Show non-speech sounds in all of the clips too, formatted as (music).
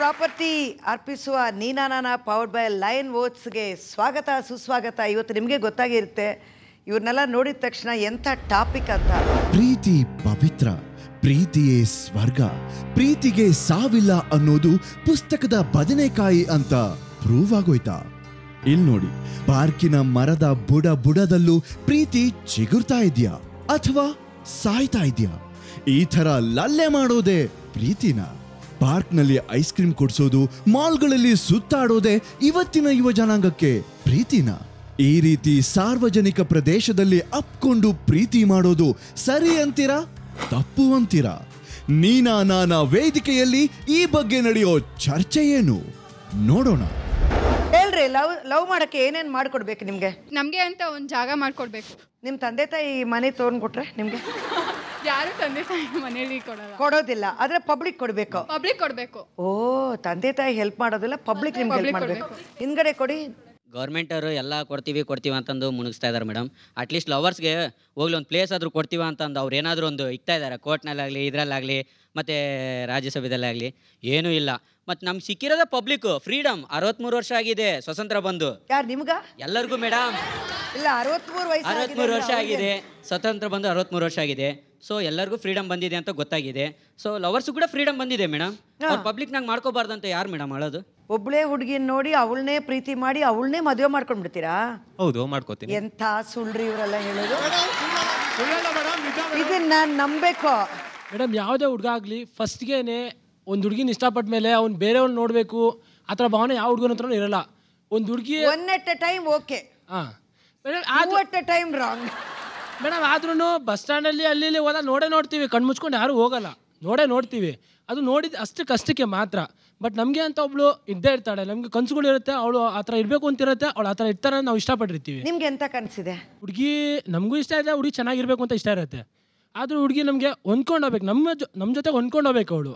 property ಅರ್ಪಿಸುವ ನೀನಾನ powered by line ವೋಟ್ಸ್ಗೆ ಸ್ವಾಗತ ಸುಸ್ವಾಗತ ಇವತ್ತು ನಿಮಗೆ ಗೊತ್ತಾಗಿರುತ್ತೆ ಇವ್ರನ್ನೆಲ್ಲ ನೋಡಿದ ತಕ್ಷಣ ಎಂಥ ಟಾಪಿಕ್ ಅಂತ ಪ್ರೀತಿ ಪವಿತ್ರ ಪ್ರೀತಿಯೇ ಸ್ವರ್ಗ ಪ್ರೀತಿಗೆ ಸಾವಿಲ್ಲ ಅನ್ನೋದು ಪುಸ್ತಕದ ಬದನೆಕಾಯಿ ಅಂತ ಪ್ರೂವ್ ಆಗೋಯ್ತಾ ಇಲ್ಲಿ ನೋಡಿ ಪಾರ್ಕಿನ ಮರದ ಬುಡ ಬುಡದಲ್ಲೂ ಪ್ರೀತಿ ಚಿಗುರ್ತಾ ಇದೆಯಾ ಅಥವಾ ಸಾಯ್ತಾ ಇದೆಯಾ ಈ ಥರ ಲಲ್ಲೆ ಮಾಡೋದೇ ಪ್ರೀತಿನ ಪಾರ್ಕ್ನಲ್ಲಿ ಐಸ್ ಕ್ರೀಮ್ ಕೊಡಿಸೋದು ಮಾಲ್ಗಳಲ್ಲಿ ಸುತ್ತಾಡೋದೇ ಇವತ್ತಿನ ಯುವ ಜನಾಂಗಕ್ಕೆ ಪ್ರೀತಿನ ಈ ರೀತಿ ಸಾರ್ವಜನಿಕ ಪ್ರದೇಶದಲ್ಲಿ ಅಪ್ಕೊಂಡು ಪ್ರೀತಿ ಮಾಡೋದು ಸರಿ ಅಂತೀರಾ ತಪ್ಪು ಅಂತೀರಾ ನೀನಾ ನಾನಾ ವೇದಿಕೆಯಲ್ಲಿ ಈ ಬಗ್ಗೆ ನಡೆಯೋ ಚರ್ಚೆ ಏನು ನೋಡೋಣ ಹೇಳ್ರಿ ಲವ್ ಲವ್ ಮಾಡಕ್ಕೆ ಏನೇನು ಮಾಡ್ಕೊಡ್ಬೇಕು ನಿಮಗೆ ನಮಗೆ ಅಂತ ಒಂದು ಜಾಗ ಮಾಡ್ಕೊಡ್ಬೇಕು ನಿಮ್ಮ ತಂದೆ ತಾಯಿ ಮನೆ ತೋರ್ನ್ ಕೊಟ್ರೆ ನಿಮಗೆ ಯಾರು ತಂದೆ ತಾಯಿ ಮನೇಲಿ ಕೊಡಲ್ಲ ಕೊಡೋದಿಲ್ಲ ಆದ್ರೆ ಪಬ್ಲಿಕ್ ಕೊಡ್ಬೇಕು ಪಬ್ಲಿಕ್ ಕೊಡ್ಬೇಕು ಓ ತಂದೆ ತಾಯಿ ಹೆಲ್ಪ್ ಮಾಡೋದಿಲ್ಲ ಪಬ್ಲಿಕ್ ನಿಮ್ಗೆ ಹೆಲ್ಪ್ ಮಾಡಬೇಕು ಹಿಂದ್ಗಡೆ ಕೊಡಿ ಗೌರ್ಮೆಂಟ್ ಅವರು ಎಲ್ಲ ಕೊಡ್ತೀವಿ ಕೊಡ್ತೀವಿ ಅಂತಂದು ಮುಣಗಿಸ್ತಾ ಇದ್ದಾರೆ ಮೇಡಮ್ ಅಟ್ಲೀಸ್ಟ್ ಲವರ್ಸ್ಗೆ ಹೋಗ್ಲಿ ಒಂದು ಪ್ಲೇಸ್ ಆದ್ರೂ ಕೊಡ್ತೀವಿ ಅಂತಂದು ಅವ್ರು ಏನಾದರೂ ಒಂದು ಇಕ್ತಾ ಇದ್ದಾರೆ ಕೋರ್ಟ್ನಲ್ಲಾಗಲಿ ಇದರಲ್ಲಾಗಲಿ ಮತ್ತು ರಾಜ್ಯಸಭೆದಲ್ಲಾಗಲಿ ಏನೂ ಇಲ್ಲ ಮತ್ತು ನಮ್ಗೆ ಸಿಕ್ಕಿರೋದ ಪಬ್ಲಿಕ್ಕು ಫ್ರೀಡಮ್ ಅರವತ್ತ್ಮೂರು ವರ್ಷ ಆಗಿದೆ ಸ್ವತಂತ್ರ ಬಂದು ಯಾರು ನಿಮ್ಗ ಎಲ್ಲರಿಗೂ ಮೇಡಮ್ ಇಲ್ಲ ಅರವತ್ತ್ಮೂರು ಅರವತ್ತ್ಮೂರು ವರ್ಷ ಆಗಿದೆ ಸ್ವತಂತ್ರ ಬಂದು ಅರವತ್ತ್ಮೂರು ವರ್ಷ ಆಗಿದೆ ಸೊ ಎಲ್ಲರಿಗೂ ಫ್ರೀಡಮ್ ಬಂದಿದೆ ಅಂತ ಗೊತ್ತಾಗಿದೆ ಸೊ ಲವರ್ಸ್ ಕೂಡ ಫ್ರೀಡಮ್ ಬಂದಿದೆ ಮೇಡಮ್ ಪಬ್ಲಿಕ್ ನಂಗೆ ಮಾಡ್ಕೋಬಾರ್ದು ಅಂತ ಯಾರು ಮೇಡಮ್ ಮಾಡೋದು ಒಬ್ಳೇ ಹುಡುಗಿನ ನೋಡಿ ಅವಳನ್ನೇ ಪ್ರೀತಿ ಮಾಡಿ ಅವಳನ್ನೇ ಮದುವೆ ಮಾಡ್ಕೊಂಡ್ಬಿಡ್ತೀರಾ ಹೌದು ಮಾಡ್ಕೋತೀನಿ ಎಂಥ ಸುಳ್ರಿ ಇವರೆಲ್ಲ ಹೇಳೋದು ಇದನ್ನ ನಂಬೇಕು ಮೇಡಮ್ ಯಾವುದೇ ಹುಡುಗ ಆಗಲಿ ಫಸ್ಟ್ಗೇನೆ ಒಂದು ಹುಡುಗಿನ ಇಷ್ಟಪಟ್ಟ ಮೇಲೆ ಅವ್ನು ಬೇರೆಯವ್ರನ್ನ ನೋಡಬೇಕು ಆ ಥರ ಭಾವನೆ ಯಾವ ಹುಡುಗನ ಹತ್ರ ಇರಲ್ಲ ಒಂದು ಹುಡುಗಿ one at a time okay ಹಾಂ ಮೇಡಮ್ ಟೈಮ್ ರಾಂಗ್ ಮೇಡಮ್ ಆದ್ರೂ ಬಸ್ ಸ್ಟ್ಯಾಂಡಲ್ಲಿ ಅಲ್ಲಿ ಇಲ್ಲಿ ಹೋದಾಗ ನೋಡೇ ನೋಡ್ತೀವಿ ಕಣ್ಮುಚ್ಕೊಂಡು ಯಾರು ಹೋಗಲ್ಲ ನೋಡೇ ನೋಡ್ತೀವಿ ಅದು ನೋಡಿದ ಅಷ್ಟು ಕಷ್ಟಕ್ಕೆ ಮಾತ್ರ ಬಟ್ ನಮಗೆ ಅಂತ ಒಬ್ಳು ಇದ್ದೇ ಇರ್ತಾಳೆ ನಮ್ಗೆ ಕನ್ಸುಗಳು ಇರುತ್ತೆ ಅವಳು ಆ ಥರ ಇರಬೇಕು ಇರುತ್ತೆ ಅವಳು ಆ ಥರ ಇರ್ತಾರೆ ನಾವು ಇಷ್ಟಪಟ್ಟಿರ್ತೀವಿ ನಿಮ್ಗೆ ಎಂತ ಕನಸಿದೆ ಹುಡುಗಿ ನಮಗೂ ಇಷ್ಟ ಇದೆ ಹುಡುಗಿ ಚೆನ್ನಾಗಿರ್ಬೇಕು ಅಂತ ಇಷ್ಟ ಇರುತ್ತೆ ಆದರೂ ಹುಡುಗಿ ನಮಗೆ ಹೊಂದ್ಕೊಂಡು ಹೋಗ್ಬೇಕು ನಮ್ಮ ನಮ್ಮ ಜೊತೆ ಹೊಂದ್ಕೊಂಡು ಹೋಗ್ಬೇಕು ಅವಳು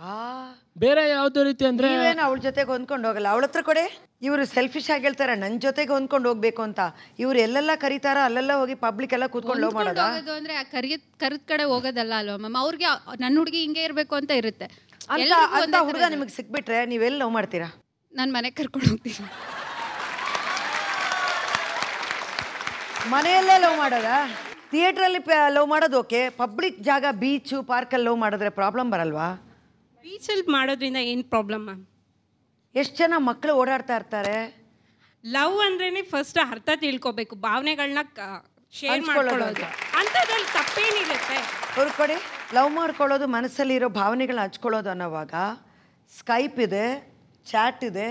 ಬೇರೆ ಯಾವ್ದು ರೀತಿ ಅಂದ್ರೆ ಅವಳ ಜೊತೆಗೆ ಹೊಂದ್ಕೊಂಡು ಹೋಗಲ್ಲ ಅವಳ ಹತ್ರ ಕೊಡೆ ಇವರು ಸೆಲ್ಫಿಶ್ ಆಗಿ ಹೇಳ್ತಾರೆ ನನ್ ಜೊತೆಗೆ ಹೊಂದ್ಕೊಂಡು ಹೋಗ್ಬೇಕು ಅಂತ ಇವ್ರು ಎಲ್ಲೆಲ್ಲ ಕರೀತಾರ ಅಲ್ಲೆಲ್ಲ ಹೋಗಿ ಪಬ್ಲಿಕ್ ಎಲ್ಲ ಕೂತ್ಕೊಂಡು ಲವ್ ಮಾಡೋದು ಅಂದ್ರೆ ಆ ಕಡೆ ಹೋಗೋದಲ್ಲ ಅಲ್ವಾ ಮ್ಯಾಮ್ ಅವ್ರಿಗೆ ನನ್ನ ಹುಡುಗಿ ಹಿಂಗೆ ಇರಬೇಕು ಅಂತ ಇರುತ್ತೆ ಅಂತ ಹುಡುಗ ನಿಮಗೆ ಸಿಕ್ಬಿಟ್ರೆ ನೀವೆಲ್ಲಿ ಲವ್ ಮಾಡ್ತೀರಾ ನನ್ನ ಮನೆಗೆ ಕರ್ಕೊಂಡು ಹೋಗ್ತೀನಿ ಮನೆಯಲ್ಲೇ ಲವ್ ಮಾಡೋದಾ ಥಿಯೇಟ್ರಲ್ಲಿ ಲವ್ ಮಾಡೋದು ಓಕೆ ಪಬ್ಲಿಕ್ ಜಾಗ ಬೀಚು ಪಾರ್ಕಲ್ಲಿ ಲವ್ ಮಾಡಿದ್ರೆ ಪ್ರಾಬ್ಲಮ್ ಬರಲ್ವಾ ಬೀಚಲ್ಲಿ ಮಾಡೋದ್ರಿಂದ ಏನು ಪ್ರಾಬ್ಲಮ್ ಮ್ಯಾಮ್ ಎಷ್ಟು ಜನ ಮಕ್ಕಳು ಓಡಾಡ್ತಾ ಇರ್ತಾರೆ ಲವ್ ಅಂದ್ರೇ ಫಸ್ಟ್ ಅರ್ಥ ತಿಳ್ಕೊಬೇಕು ಭಾವನೆಗಳನ್ನ ಶೇರ್ ಮಾಡ್ಕೊಳ್ಳೋದು ಅಂಥದ್ರಲ್ಲಿ ತಪ್ಪೇನಿರುತ್ತೆ ಹೊರ್ಕೊಡಿ ಲವ್ ಮಾಡ್ಕೊಳ್ಳೋದು ಮನಸ್ಸಲ್ಲಿರೋ ಭಾವನೆಗಳನ್ನ ಹಂಚ್ಕೊಳ್ಳೋದು ಅನ್ನೋವಾಗ ಸ್ಕೈಪ್ ಇದೆ ಚಾಟ್ ಇದೆ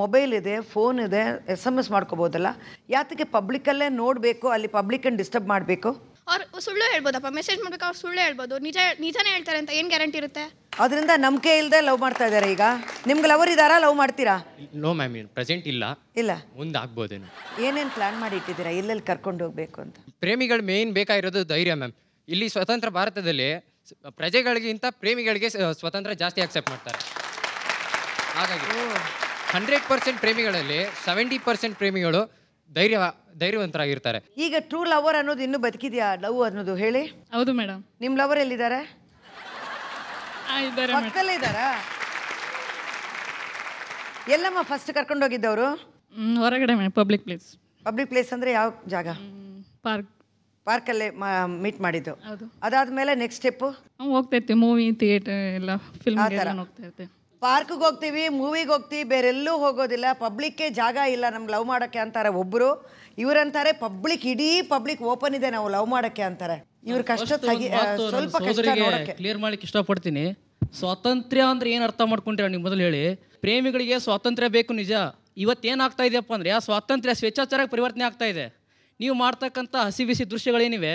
ಮೊಬೈಲ್ ಇದೆ ಫೋನ್ ಇದೆ ಎಸ್ ಎಮ್ ಎಸ್ ಮಾಡ್ಕೋಬೋದಲ್ಲ ಯಾತಕ್ಕೆ ಪಬ್ಲಿಕಲ್ಲೇ ನೋಡಬೇಕು ಅಲ್ಲಿ ಪಬ್ಲಿಕನ್ನು ಡಿಸ್ಟರ್ಬ್ ಮಾಡಬೇಕು ಅವ್ರು ಸುಳ್ಳು ಹೇಳ್ಬೋದಪ್ಪ ಮೆಸೇಜ್ ಮಾಡ್ಬೇಕು ಅವ್ರು ಸುಳ್ಳು ಹೇಳ್ಬೋದು ನಿಜ ನಿಜನೇ ಹೇಳ್ತಾರೆ ಅಂತ ಏನು ಗ್ಯಾರಂಟಿ ಇರುತ್ತೆ ಅದರಿಂದ ನಂಬಿಕೆ ಇಲ್ಲದೆ ಲವ್ ಮಾಡ್ತಾ ಇದ್ದಾರೆ ಈಗ ನಿಮ್ಗೆ ಲವರ್ ಇದಾರಾ ಲವ್ ಮಾಡ್ತೀರಾ ನೋ ಮ್ಯಾಮ್ ಪ್ರೆಸೆಂಟ್ ಇಲ್ಲ ಇಲ್ಲ ಮುಂದೆ ಆಗ್ಬೋದೇನು ಏನೇನು ಪ್ಲಾನ್ ಮಾಡಿ ಇಟ್ಟಿದ್ದೀರಾ ಎಲ್ಲೆಲ್ಲಿ ಕರ್ಕೊಂಡು ಹೋಗ್ಬೇಕು ಅಂತ ಪ್ರೇಮಿಗಳು ಮೇನ್ ಬೇಕಾಗಿರೋದು ಧೈರ್ಯ ಮ್ಯಾಮ್ ಇಲ್ಲಿ ಸ್ವತಂತ್ರ ಭಾರತದಲ್ಲಿ ಪ್ರಜೆಗಳಿಗಿಂತ ಪ್ರೇಮಿಗಳಿಗೆ ಸ್ವತಂತ್ರ ಜಾಸ್ತಿ ಅಕ್ಸೆಪ್ಟ್ ಮಾಡ್ತಾರೆ ಹಾಗಾಗಿ ಹಂಡ್ರೆಡ್ ಪರ್ಸೆಂಟ್ ಪ್ರೇಮಿಗಳಲ್ಲಿ ಸೆವೆಂಟಿ ಪರ್ಸೆಂಟ್ ಪ್ರೇಮಿಗಳು ಧೈರ್ಯ ಧೈರ್ಯವಂತರಾಗಿರ್ತಾರೆ ಈಗ ಟ್ರೂ ಲವರ್ ಅನ್ನೋದು ಇನ್ನು ಬದುಕಿದ್ಯಾ ಲವ್ ಅನ್ನೋದು ಹೇಳಿ ಹೌದು ಮೇಡಮ್ ನಿಮ್ ಲವರ್ ಎಲ್ಲಿದ್ದಾರೆ ಎಲ್ಲಮ್ಮ ಫಸ್ಟ್ ಕರ್ಕೊಂಡು ಹೋಗಿದ್ದವರು ಹೊರಗಡೆ madam public place public place ಅಂದ್ರೆ ಯಾವ ಜಾಗ ಪಾರ್ಕ್ ಪಾರ್ಕ್ ಅಲ್ಲಿ ಮೀಟ್ ಮಾಡಿದ್ದು ಹೌದು ಅದಾದ್ಮೇಲೆ ನೆಕ್ಸ್ಟ್ ಸ್ಟೆಪ್ ಹೋಗ್ತಾ ಇರ್ತೀವಿ ಮೂವಿ ಥಿಯೇಟರ್ ಎಲ್ಲ ಫಿಲ್ಮ್ ಹೋಗ್ತಾ ಇರ್ತೀವಿ ಪಾರ್ಕ್ಗೆ ಹೋಗ್ತೀವಿ ಮೂವಿಗೆ ಹೋಗ್ತೀವಿ ಬೇರೆಲ್ಲೂ ಹೋಗೋದಿಲ್ಲ ಪಬ್ಲಿಕ್ಕೆ ಜಾಗ ಇಲ್ಲ ನಮ್ಗೆ ಲವ್ ಮಾಡೋಕ್ಕೆ ಅಂತಾರೆ ಒಬ್ಬರು ಇವರಂತಾರೆ ಪಬ್ಲಿಕ್ ಇಡೀ ಪಬ್ಲಿಕ್ ಓಪನ್ ಇದೆ ನಾವು ಲವ್ ಮಾಡೋಕ್ಕೆ ಅಂತಾರೆ ಇವ್ರ ಕಷ್ಟ ಸ್ವಲ್ಪ ಕ್ಲಿಯರ್ ಮಾಡ್ಲಿಕ್ಕೆ ಇಷ್ಟಪಡ್ತೀನಿ ಸ್ವಾತಂತ್ರ್ಯ ಅಂದ್ರೆ ಏನು ಅರ್ಥ ಮಾಡ್ಕೊಂಡ್ರೆ ನೀವು ಮೊದಲು ಹೇಳಿ ಪ್ರೇಮಿಗಳಿಗೆ ಸ್ವಾತಂತ್ರ್ಯ ಬೇಕು ನಿಜ ಇವತ್ತೇನಾಗ್ತಾ ಇದೆಯಪ್ಪ ಅಂದ್ರೆ ಆ ಸ್ವಾತಂತ್ರ್ಯ ಸ್ವೇಚ್ಛಾಚಾರಕ್ಕೆ ಪರಿವರ್ತನೆ ಆಗ್ತಾ ಇದೆ ನೀವು ಮಾಡ್ತಕ್ಕಂಥ ಹಸಿ ಬಿಸಿ ದೃಶ್ಯಗಳೇನಿವೆ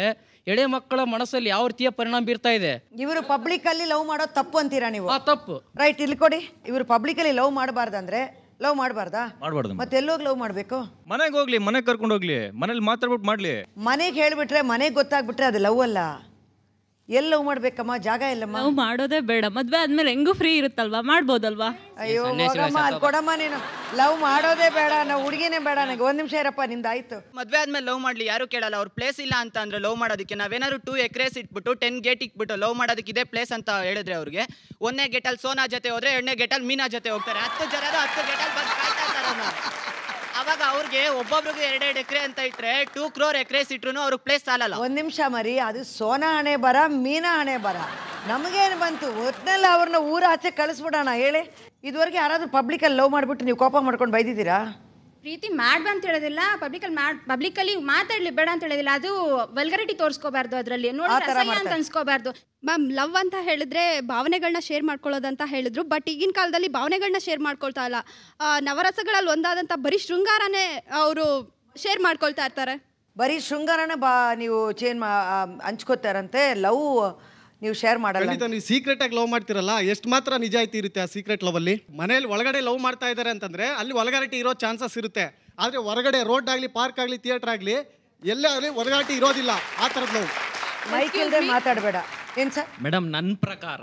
ಎಳೆ ಮಕ್ಕಳ ಮನಸ್ಸಲ್ಲಿ ಯಾವ ರೀತಿಯ ಪರಿಣಾಮ ಬೀರ್ತಾ ಇದೆ ಇವರು ಪಬ್ಲಿಕ್ ಅಲ್ಲಿ ಲವ್ ಮಾಡೋದು ತಪ್ಪು ಅಂತೀರಾ ನೀವು ತಪ್ಪು ರೈಟ್ ಇಲ್ಲಿ ಕೊಡಿ ಇವರು ಪಬ್ಲಿಕ್ ಅಲ್ಲಿ ಲವ್ ಮಾಡಬಾರ್ದಂದ್ರೆ ಲವ್ ಮಾಡಬಾರ್ದಾ ಮಾಡ್ಬಾರ್ದು ಮತ್ತೆ ಎಲ್ಲೋಗಿ ಲವ್ ಮಾಡಬೇಕು ಮನೆಗೆ ಹೋಗ್ಲಿ ಮನೆಗೆ ಕರ್ಕೊಂಡು ಹೋಗ್ಲಿ ಮನೇಲಿ ಮಾತಾಡ್ಬಿಟ್ಟು ಮಾಡ್ಲಿ ಮನೆಗೆ ಹೇಳ್ಬಿಟ್ರೆ ಮನೆಗೆ ಗೊತ್ತಾಗ್ಬಿಟ್ರೆ ಅದು ಲವ್ ಅಲ್ಲ ಲವ್ ಮಾಡ್ಬೇಕಮ್ಮ ಜಾಗ ಎಲ್ಲಮ್ಮ ನಾವು ಮಾಡೋದೇ ಬೇಡ ಮದ್ವೆ ಆದ್ಮೇಲೆ ಹೆಂಗೂ ಫ್ರೀ ಇರುತ್ತಲ್ವಾ ಮಾಡ್ಬೋದಲ್ವಾ ಅಯ್ಯೋ ಹೋಗಮ್ಮ ಕೊಡಮ್ಮ ನೀನು ಲವ್ ಮಾಡೋದೇ ಬೇಡ ನಾವು ಹುಡುಗಿನೇ ಬೇಡ ನನಗೆ ಒಂದ್ ನಿಮಿಷ ಇರಪ್ಪ ಆಯ್ತು ಮದ್ವೆ ಆದ್ಮೇಲೆ ಲವ್ ಮಾಡ್ಲಿ ಯಾರು ಕೇಳಲ್ಲ ಅವ್ರ ಪ್ಲೇಸ್ ಇಲ್ಲ ಅಂತ ಅಂದ್ರೆ ಲವ್ ಮಾಡೋದಕ್ಕೆ ನಾವೇನಾದ್ರು ಟೂ ಎಕ್ರೇಸ್ ಇಟ್ಬಿಟ್ಟು ಟೆನ್ ಗೇಟ್ ಇಟ್ಬಿಟ್ಟು ಲವ್ ಮಾಡೋದಕ್ಕೆ ಇದೇ ಪ್ಲೇಸ್ ಅಂತ ಹೇಳಿದ್ರೆ ಅವ್ರಿಗೆ ಒಂದನೇ ಗೇಟಲ್ಲಿ ಸೋನಾ ಜೊತೆ ಹೋದ್ರೆ ಎರಡನೇ ಗೇಟಲ್ಲಿ ಮೀನಾ ಜೊತೆ ಹೋಗ್ತಾರೆ ಹತ್ತು ಜನ ಹತ್ತು ಗೇಟಲ್ಲಿ ಬಂದು ಅವಾಗ ಅವ್ರಿಗೆ ಒಬ್ಬೊಬ್ರಿಗೆ ಎರಡೆರಡು ಎಕರೆ ಅಂತ ಇಟ್ಟರೆ ಟೂ ಕ್ರೋರ್ ಎಕರೆ ಇಟ್ರು ಅವ್ರಿಗೆ ಪ್ಲೇಸ್ ಸಾಲಲ್ಲ ಒಂದ್ ನಿಮಿಷ ಮರಿ ಅದು ಸೋನಾ ಹಣೆ ಬರ ಮೀನಾ ಹಣೆ ಬರ ನಮಗೇನು ಬಂತು ಒಟ್ನೆಲ್ಲ ಅವ್ರನ್ನ ಊರ ಆಚೆ ಕಳಿಸ್ಬಿಡೋಣ ಹೇಳಿ ಇದುವರೆಗೆ ಯಾರಾದ್ರೂ ಪಬ್ಲಿಕಲ್ಲಿ ಲವ್ ಮಾಡಿಬಿಟ್ಟು ನೀವು ಕೋಪ ಮಾಡ್ಕೊಂಡು ಬೈದಿದ್ದೀರಾ ಪ್ರೀತಿ ಮಾಡ್ಬ ಅಂತ ಹೇಳೋದಿಲ್ಲ ಪಬ್ಲಿಕಲ್ಲಿ ಮಾಡ್ ಪಬ್ಲಿಕಲ್ಲಿ ಮಾತಾಡ್ಲಿ ಬೇಡ ಅಂತ ಹೇಳೋದಿಲ್ಲ ಅದು ವಲ್ಗರಿಟಿ ತೋರಿಸ್ಕೋಬಾರ್ದು ಅದರಲ್ಲಿ ಅಂತ ಅನ್ಸ್ಕೋಬಾರ್ದು ಮ್ಯಾಮ್ ಲವ್ ಅಂತ ಹೇಳಿದ್ರೆ ಭಾವನೆಗಳನ್ನ ಶೇರ್ ಮಾಡ್ಕೊಳ್ಳೋದಂತ ಹೇಳಿದ್ರು ಬಟ್ ಈಗಿನ ಕಾಲದಲ್ಲಿ ಭಾವನೆಗಳನ್ನ ಶೇರ್ ಮಾಡ್ಕೊಳ್ತಾ ಇಲ್ಲ ನವರಸಗಳಲ್ಲಿ ಒಂದಾದಂತ ಬರೀ ಶೃಂಗಾರನೇ ಅವರು ಶೇರ್ ಮಾಡ್ಕೊಳ್ತಾ ಇರ್ತಾರೆ ಬರೀ ಶೃಂಗಾರನ ಬಾ ನೀವು ಚೇಂಜ್ ಮಾ ಹಂಚ್ಕೋತಾರಂತೆ ಲವ್ ನೀವು ಶೇರ್ ಮಾಡಲ್ಲ ಖಂಡಿತ ನೀವು ಸೀಕ್ರೆಟ್ ಆಗಿ ಲವ್ ಮಾಡ್ತಿರಲ್ಲ ಎಷ್ಟು ಮಾತ್ರ ನಿಜಾಯಿತಿ ಇರುತ್ತೆ ಆ ಸೀಕ್ರೆಟ್ ಲವ್ ಅಲ್ಲಿ ಮನೇಲಿ ಒಳಗಡೆ ಲವ್ ಮಾಡ್ತಾ ಇದ್ದಾರೆ ಅಂತಂದ್ರೆ ಅಲ್ಲಿ ಒಳಗಾರಟಿ ಇರೋ ಚಾನ್ಸಸ್ ಇರುತ್ತೆ ಆದ್ರೆ ಹೊರಗಡೆ ರೋಡ್ ಆಗಲಿ ಪಾರ್ಕ್ ಆಗಲಿ ಥಿಯೇಟರ್ ಆಗಲಿ ಎಲ್ಲೇ ಆಗಲಿ ಒಳಗಾಟ ಇರೋದಿಲ್ಲ ಆ ಥರದ ಲವ್ ಮೈಕ್ ಇಲ್ಲದೆ ಮಾತಾಡಬೇಡ ಏನ್ ಸರ್ ಮೇಡಮ್ ನನ್ನ ಪ್ರಕಾರ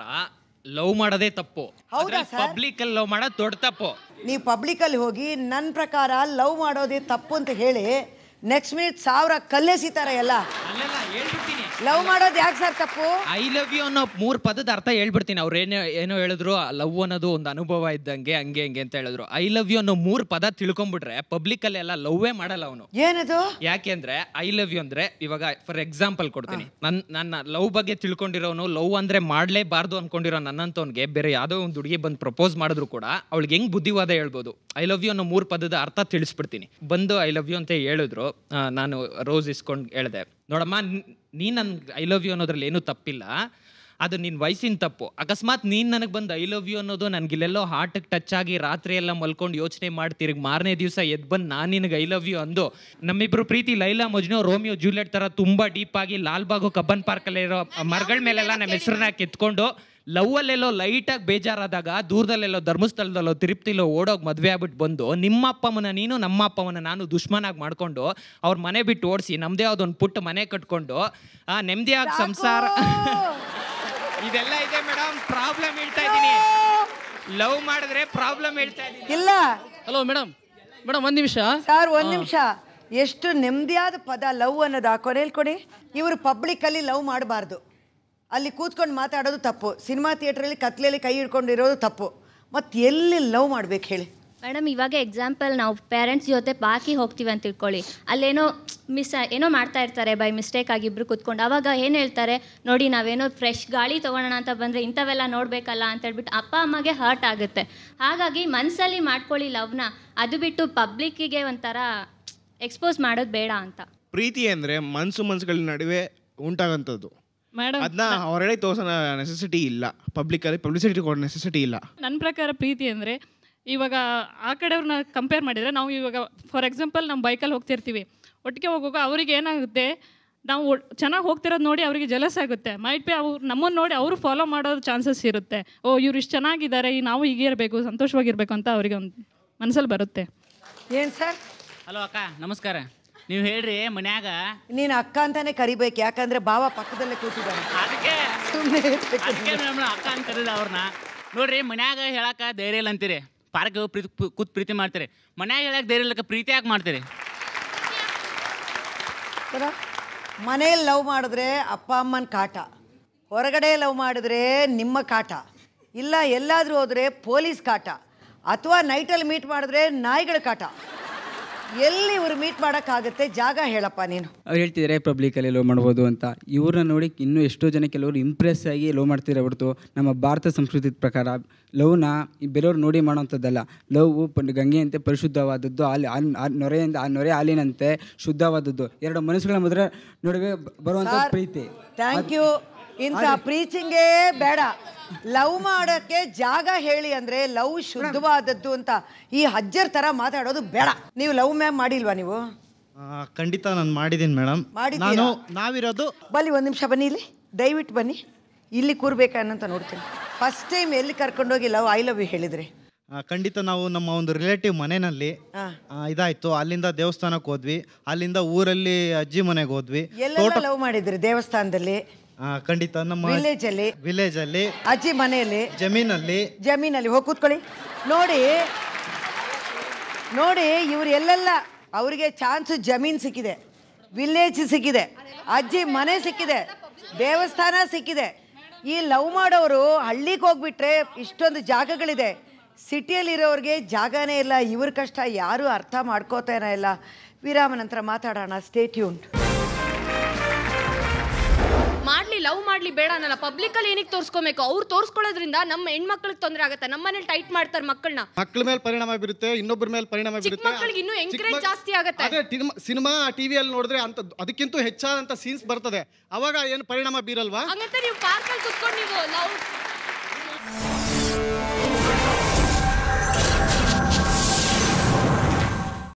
ಲವ್ ಮಾಡೋದೇ ತಪ್ಪು ಹೌದಾ ಸರ್ ಪಬ್ಲಿಕ್ ಅಲ್ಲಿ ಲವ್ ಮಾಡೋದು ದೊಡ್ಡ ತಪ್ಪು ನೀವು ಪಬ್ಲಿಕ್ ಅಲ್ಲಿ ಹೋಗಿ ನನ್ನ ಪ್ರಕಾರ ಲವ್ ಮಾಡೋದೇ ತಪ್ಪು ಅಂತ ಹೇಳಿ ನೆಕ್ಸ್ಟ್ ಮಿನಿಟ್ ಸಾವಿರ ಕಲ್ಲೆಸಿತಾರೆ ಎಲ್ಲ ಅಲ್ಲೆಲ್ಲ ಹೇಳ್ಬಿಡ್ತೀನಿ ಲವ್ ಮಾಡೋದು ಯಾಕೆ ಸರ್ ತಪ್ಪು ಐ ಲವ್ ಯು ಅನ್ನೋ ಮೂರು ಪದದ ಅರ್ಥ ಹೇಳ್ಬಿಡ್ತೀನಿ ಅವ್ರು ಏನೋ ಏನೋ ಹೇಳಿದ್ರು ಲವ್ ಅನ್ನೋದು ಒಂದು ಅನುಭವ ಇದ್ದಂಗೆ ಹಂಗೆ ಹಂಗೆ ಅಂತ ಹೇಳಿದ್ರು ಐ ಲವ್ ಯು ಅನ್ನೋ ಮೂರು ಪದ ತಿಳ್ಕೊಂಡ್ಬಿಟ್ರೆ ಪಬ್ಲಿಕ್ ಅಲ್ಲಿ ಲವ್ ಲವ್ವೇ ಮಾಡಲ್ಲ ಅವನು ಏನದು ಯಾಕೆಂದ್ರೆ ಐ ಲವ್ ಯು ಅಂದ್ರೆ ಇವಾಗ ಫಾರ್ ಎಕ್ಸಾಂಪಲ್ ಕೊಡ್ತೀನಿ ನನ್ನ ನನ್ನ ಲವ್ ಬಗ್ಗೆ ತಿಳ್ಕೊಂಡಿರೋನು ಲವ್ ಅಂದ್ರೆ ಮಾಡ್ಲೇಬಾರ್ದು ಅನ್ಕೊಂಡಿರೋ ನನ್ನಂತವನ್ಗೆ ಬೇರೆ ಯಾವ್ದೋ ಒಂದು ಹುಡುಗಿ ಬಂದು ಪ್ರಪೋಸ್ ಮಾಡಿದ್ರು ಕೂಡ ಅವಳಿಗೆ ಹೆಂಗ್ ಬುದ್ಧಿವಾದ ಹೇಳ್ಬೋದು ಐ ಲವ್ ಯು ಅನ್ನೋ ಮೂರು ಪದದ ಅರ್ಥ ತಿಳಿಸ್ಬಿಡ್ತೀನಿ ಬಂದು ಐ ಲವ್ ಯು ಅಂತ ಹೇಳಿದ್ರು ನಾನು ರೋಸ್ ಇಸ್ಕೊಂಡು ಹೇಳಿದೆ ನೋಡಮ್ಮ ನೀನು ನನ್ಗೆ ಐ ಲವ್ ಯು ಅನ್ನೋದ್ರಲ್ಲಿ ಏನೂ ತಪ್ಪಿಲ್ಲ ಅದು ನಿನ್ನ ವಯಸ್ಸಿನ ತಪ್ಪು ಅಕಸ್ಮಾತ್ ನೀನು ನನಗೆ ಬಂದು ಐ ಲವ್ ಯು ಅನ್ನೋದು ಇಲ್ಲೆಲ್ಲೋ ಹಾರ್ಟಿಗೆ ಟಚ್ ಆಗಿ ರಾತ್ರಿ ಎಲ್ಲ ಮಲ್ಕೊಂಡು ಯೋಚನೆ ಮಾಡ್ತಿರ್ಗ ಮಾರನೇ ದಿವಸ ಎದ್ದು ಬಂದು ನಾನು ನಿನಗೆ ಐ ಲವ್ ಯು ಅಂದು ನಮ್ಮಿಬ್ರು ಪ್ರೀತಿ ಲೈಲಾ ಮಜ್ನೋ ರೋಮಿಯೋ ಜೂಲಿಯಟ್ ಥರ ತುಂಬ ಡೀಪ್ ಆಗಿ ಲಾಲ್ಬಾಗು ಕಬ್ಬನ್ ಪಾರ್ಕಲ್ಲಿರೋ ಮರಗಳ ಮೇಲೆಲ್ಲ ನಮ್ಮ ಹೆಸರನ್ನ ಕೆತ್ಕೊಂಡು ಲವ್ವಲ್ಲೆಲ್ಲೋ ಲೈಟಾಗಿ ಬೇಜಾರಾದಾಗ ದೂರದಲ್ಲೆಲ್ಲೋ ಧರ್ಮಸ್ಥಳದಲ್ಲೋ ತಿರುಪ್ತಿಲೋ ಓಡೋಗಿ ಮದುವೆ ಆಗ್ಬಿಟ್ಟು ಬಂದು ನಿಮ್ಮ ಅಪ್ಪಮ್ಮನ ನೀನು ನಮ್ಮ ಅಪ್ಪಮ್ಮನ ನಾನು ದುಶ್ಮನಾಗಿ ಮಾಡಿಕೊಂಡು ಅವ್ರ ಮನೆ ಬಿಟ್ಟು ಓಡಿಸಿ ನಮ್ಮದೇ ಒಂದು ಪುಟ್ಟ ಮನೆ ಕಟ್ಕೊಂಡು ಆ ನೆಮ್ಮದಿಯಾಗಿ ಸಂಸಾರ (laughs) ಇದೆಲ್ಲ ಇದೆ ಮೇಡಮ್ ಪ್ರಾಬ್ಲಮ್ ಹೇಳ್ತಾ ಇದ್ದೀನಿ ಲವ್ ಮಾಡಿದ್ರೆ ಪ್ರಾಬ್ಲಮ್ ಹೇಳ್ತಾ ಇದ್ದೀನಿ ಇಲ್ಲ ಹಲೋ ಮೇಡಮ್ ಮೇಡಮ್ ಒಂದು ನಿಮಿಷ ಸರ್ ಒಂದು ನಿಮಿಷ ಎಷ್ಟು ನೆಮ್ಮದಿಯಾದ ಪದ ಲವ್ ಅನ್ನೋದು ಹಾಕೋರು ಹೇಳ್ಕೊಡಿ ಕೊಡಿ ಇವರು ಅಲ್ಲಿ ಲವ್ ಮಾಡಬಾರ್ದು ಅಲ್ಲಿ ಕೂತ್ಕೊಂಡು ಮಾತಾಡೋದು ತಪ್ಪು ಸಿನಿಮಾ ಥಿಯೇಟ್ರಲ್ಲಿ ಕತ್ಲೆಯಲ್ಲಿ ಕೈ ಹಿಡ್ಕೊಂಡಿರೋದು ತಪ್ಪು ಮತ್ತು ಎಲ್ಲಿ ಲವ್ ಮಾಡ್ಬೇಕು ಹೇಳಿ ಮೇಡಮ್ ಇವಾಗ ಎಕ್ಸಾಂಪಲ್ ನಾವು ಪೇರೆಂಟ್ಸ್ ಜೊತೆ ಪಾಕಿ ಹೋಗ್ತೀವಿ ಅಂತ ತಿಳ್ಕೊಳ್ಳಿ ಅಲ್ಲೇನೋ ಮಿಸ್ ಏನೋ ಮಾಡ್ತಾ ಇರ್ತಾರೆ ಬೈ ಮಿಸ್ಟೇಕ್ ಆಗಿ ಇಬ್ರು ಕೂತ್ಕೊಂಡು ಅವಾಗ ಏನು ಹೇಳ್ತಾರೆ ನೋಡಿ ನಾವೇನೋ ಫ್ರೆಶ್ ಗಾಳಿ ತೊಗೊಳೋಣ ಅಂತ ಬಂದರೆ ಇಂಥವೆಲ್ಲ ನೋಡಬೇಕಲ್ಲ ಅಂತ ಹೇಳ್ಬಿಟ್ಟು ಅಪ್ಪ ಅಮ್ಮಗೆ ಹರ್ಟ್ ಆಗುತ್ತೆ ಹಾಗಾಗಿ ಮನ್ಸಲ್ಲಿ ಮಾಡ್ಕೊಳ್ಳಿ ಲವ್ನ ಅದು ಬಿಟ್ಟು ಪಬ್ಲಿಕ್ಕಿಗೆ ಒಂಥರ ಎಕ್ಸ್ಪೋಸ್ ಮಾಡೋದು ಬೇಡ ಅಂತ ಪ್ರೀತಿ ಅಂದರೆ ಮನ್ಸು ಮನ್ಸುಗಳ ನಡುವೆ ಉಂಟಾಗಂಥದ್ದು ಅದನ್ನ ಹೊರಗಡೆ ತೋರಿಸೋ ನೆಸೆಸಿಟಿ ಇಲ್ಲ ಪಬ್ಲಿಕಲ್ಲಿ ಪಬ್ಲಿಸಿಟಿ ಕೊಡೋ ನೆಸೆಸಿಟಿ ಇಲ್ಲ ನನ್ನ ಪ್ರಕಾರ ಪ್ರೀತಿ ಅಂದರೆ ಇವಾಗ ಆ ಕಡೆಯವ್ರನ್ನ ಕಂಪೇರ್ ಮಾಡಿದರೆ ನಾವು ಇವಾಗ ಫಾರ್ ಎಕ್ಸಾಂಪಲ್ ನಮ್ಮ ಬೈಕಲ್ಲಿ ಹೋಗ್ತಿರ್ತೀವಿ ಒಟ್ಟಿಗೆ ಹೋಗುವಾಗ ಅವ್ರಿಗೆ ಏನಾಗುತ್ತೆ ನಾವು ಚೆನ್ನಾಗಿ ಹೋಗ್ತಿರೋದು ನೋಡಿ ಅವರಿಗೆ ಜಲಸ್ ಆಗುತ್ತೆ ಮೈಟ್ ಬಿ ಅವ್ರು ನಮ್ಮನ್ನು ನೋಡಿ ಅವರು ಫಾಲೋ ಮಾಡೋ ಚಾನ್ಸಸ್ ಇರುತ್ತೆ ಓ ಇವ್ರು ಇಷ್ಟು ಚೆನ್ನಾಗಿದ್ದಾರೆ ಈ ನಾವು ಹೀಗಿರಬೇಕು ಸಂತೋಷವಾಗಿರಬೇಕು ಅಂತ ಅವರಿಗೆ ಒಂದು ಮನಸ್ಸಲ್ಲಿ ಬರುತ್ತೆ ಏನು ಸರ್ ಹಲೋ ಅಕ್ಕ ನಮಸ್ಕಾರ ನೀವು ಹೇಳ್ರಿ ಮನ್ಯಾಗ ನೀನ್ ಅಕ್ಕ ಅಂತಾನೆ ಕರಿಬೇಕು ಯಾಕಂದ್ರೆ ಬಾವ ಪಕ್ಕದಲ್ಲೇ ಕೂತಿದ್ದಾನೆ ಅದಕ್ಕೆ ಅಕ್ಕ ಅಂತ ಅವ್ರನ್ನ ನೋಡ್ರಿ ಮನ್ಯಾಗ ಹೇಳಕ ಧೈರ್ಯ ಇಲ್ಲ ಅಂತೀರಿ ಪಾರ್ಕ್ ಪ್ರೀತಿ ಕೂತ್ ಪ್ರೀತಿ ಮಾಡ್ತೀರಿ ಮನ್ಯಾಗ ಹೇಳಕ್ ಧೈರ್ಯ ಇಲ್ಲಕ ಪ್ರೀತಿ ಯಾಕೆ ಮಾಡ್ತೀರಿ ಮನೇಲಿ ಲವ್ ಮಾಡಿದ್ರೆ ಅಪ್ಪ ಅಮ್ಮನ ಕಾಟ ಹೊರಗಡೆ ಲವ್ ಮಾಡಿದ್ರೆ ನಿಮ್ಮ ಕಾಟ ಇಲ್ಲ ಎಲ್ಲಾದರೂ ಹೋದರೆ ಪೊಲೀಸ್ ಕಾಟ ಅಥವಾ ನೈಟಲ್ಲಿ ಮೀಟ್ ಮಾಡಿದ್ರೆ ನಾಯಿಗಳ ಕಾಟ ಎಲ್ಲಿ ಇವ್ರು ಮೀಟ್ ಮಾಡೋಕ್ಕಾಗುತ್ತೆ ಜಾಗ ಹೇಳಪ್ಪ ನೀನು ಅವ್ರು ಹೇಳ್ತಿದ್ದಾರೆ ಅಲ್ಲಿ ಲೋ ಮಾಡ್ಬೋದು ಅಂತ ಇವ್ರನ್ನ ನೋಡಿ ಇನ್ನೂ ಎಷ್ಟೋ ಜನ ಕೆಲವರು ಇಂಪ್ರೆಸ್ ಆಗಿ ಲೋ ಮಾಡ್ತೀರ ಹೊರತು ನಮ್ಮ ಭಾರತ ಸಂಸ್ಕೃತಿ ಪ್ರಕಾರ ಲವ್ನ ಬೇರೆಯವ್ರು ನೋಡಿ ಮಾಡೋವಂಥದ್ದಲ್ಲ ಲವ್ ಪಂಡ್ ಗಂಗೆಯಂತೆ ಪರಿಶುದ್ಧವಾದದ್ದು ಅಲ್ಲಿ ಆ ನೊರೆಯಿಂದ ಆ ನೊರೆ ಹಾಲಿನಂತೆ ಶುದ್ಧವಾದದ್ದು ಎರಡು ಮನಸ್ಸುಗಳ ಮುದ್ರೆ ನೋಡಿ ಬರುವಂತ ಪ್ರೀತಿ ಥ್ಯಾಂಕ್ ಯು ಇಂಥ ಪ್ರೀಚಿಂಗೇ ಬೇಡ ಲವ್ ಮಾಡೋಕ್ಕೆ ಜಾಗ ಹೇಳಿ ಅಂದ್ರೆ ಲವ್ ಶುದ್ಧವಾದದ್ದು ಅಂತ ಈ ಹಜ್ಜರ್ ತರ ಮಾತಾಡೋದು ಬೇಡ ನೀವು ಲವ್ ಮ್ಯಾಮ್ ಮಾಡಿಲ್ವಾ ನೀವು ಖಂಡಿತ ನಾನು ಮಾಡಿದ್ದೀನಿ ಮೇಡಮ್ ನಾನು ನಾವಿರೋದು ಬನ್ನಿ ಒಂದು ನಿಮಿಷ ಬನ್ನಿ ಇಲ್ಲಿ ದಯವಿಟ್ಟು ಬನ್ನಿ ಇಲ್ಲಿ ಕೂರ್ಬೇಕನ್ನಂತ ನೋಡ್ತೀನಿ ಫಸ್ಟ್ ಟೈಮ್ ಎಲ್ಲಿ ಕರ್ಕೊಂಡೋಗಿ ಲವ್ ಐ ಲವ್ ಯು ಹೇಳಿದ್ರಿ ಖಂಡಿತ ನಾವು ನಮ್ಮ ಒಂದು ರಿಲೇಟಿವ್ ಮನೆಯಲ್ಲಿ ಇದಾಯ್ತು ಅಲ್ಲಿಂದ ದೇವಸ್ಥಾನಕ್ಕೆ ಹೋದ್ವಿ ಅಲ್ಲಿಂದ ಊರಲ್ಲಿ ಅಜ್ಜಿ ಮನೆಗೆ ಹೋದ್ವಿ ಲವ್ ಮಾಡಿದ್ರಿ ದೇವಸ್ಥಾನದಲ್ಲಿ ಖಂಡಿತ ನಮ್ಮ ವಿಲೇಜ್ ಅಲ್ಲಿ ವಿಲೇಜ್ ಅಲ್ಲಿ ಅಜ್ಜಿ ಮನೆಯಲ್ಲಿ ಜಮೀನಲ್ಲಿ ಜಮೀನಲ್ಲಿ ಹೋಗಿ ಕೂತ್ಕೊಳ್ಳಿ ನೋಡಿ ನೋಡಿ ಇವ್ರು ಎಲ್ಲೆಲ್ಲ ಅವರಿಗೆ ಚಾನ್ಸ್ ಜಮೀನ್ ಸಿಕ್ಕಿದೆ ವಿಲೇಜ್ ಸಿಕ್ಕಿದೆ ಅಜ್ಜಿ ಮನೆ ಸಿಕ್ಕಿದೆ ದೇವಸ್ಥಾನ ಸಿಕ್ಕಿದೆ ಈ ಲವ್ ಮಾಡೋರು ಹಳ್ಳಿಗೆ ಹೋಗ್ಬಿಟ್ರೆ ಇಷ್ಟೊಂದು ಜಾಗಗಳಿದೆ ಸಿಟಿಯಲ್ಲಿರೋರಿಗೆ ಜಾಗನೇ ಇಲ್ಲ ಇವ್ರ ಕಷ್ಟ ಯಾರು ಅರ್ಥ ಮಾಡ್ಕೋತಾನೆ ಇಲ್ಲ ವಿರಾಮ ನಂತರ ಮಾತಾಡೋಣ ಸ್ಟೇಟ್ಯೂನ್ ಮಾಡ್ಲಿ ಲವ್ ಮಾಡ್ಲಿ ಬೇಡ ಅನ್ನಲ್ಲ ಪಬ್ಲಿಕ್ ಅಲ್ಲಿ ಏನಕ್ಕೆ ತೋರಿಸ್ಕೋಬೇಕು ಅವ್ರು ತೋರಿಸ್ಕೊಳ್ಳೋದ್ರಿಂದ ನಮ್ಮ ಹೆಣ್ಮಕ್ಳಿಗೆ ತೊಂದರೆ ಆಗುತ್ತೆ ನಮ್ಮ ಮನೇಲಿ ಟೈಟ್ ಮಾಡ್ತಾರೆ ಮಕ್ಕಳನ್ನ ಮಕ್ಕಳ ಮೇಲೆ ಪರಿಣಾಮ ಬೀರುತ್ತೆ ಇನ್ನೊಬ್ಬರ ಮೇಲೆ ಪರಿಣಾಮ ಬೀರುತ್ತೆ ಮಕ್ಕಳಿಗೆ ಇನ್ನೂ ಎಂಕರೇಜ್ ಜಾಸ್ತಿ ಆಗುತ್ತೆ ಅದೇ ಸಿನಿಮಾ ಟಿವಿಯಲ್ಲಿ ನೋಡಿದ್ರೆ ಅಂತ ಅದಕ್ಕಿಂತ ಹೆಚ್ಚಾದಂತ ಸೀನ್ಸ್ ಬರ್ತದೆ ಅವಾಗ ಏನು ಪರಿಣಾಮ ಬೀರಲ್ವಾ ಹಂಗಂತ ನೀವು ಪಾರ್ಕಲ್ಲಿ ಕುತ್ಕೊಂಡು ನೀವು ಲವ್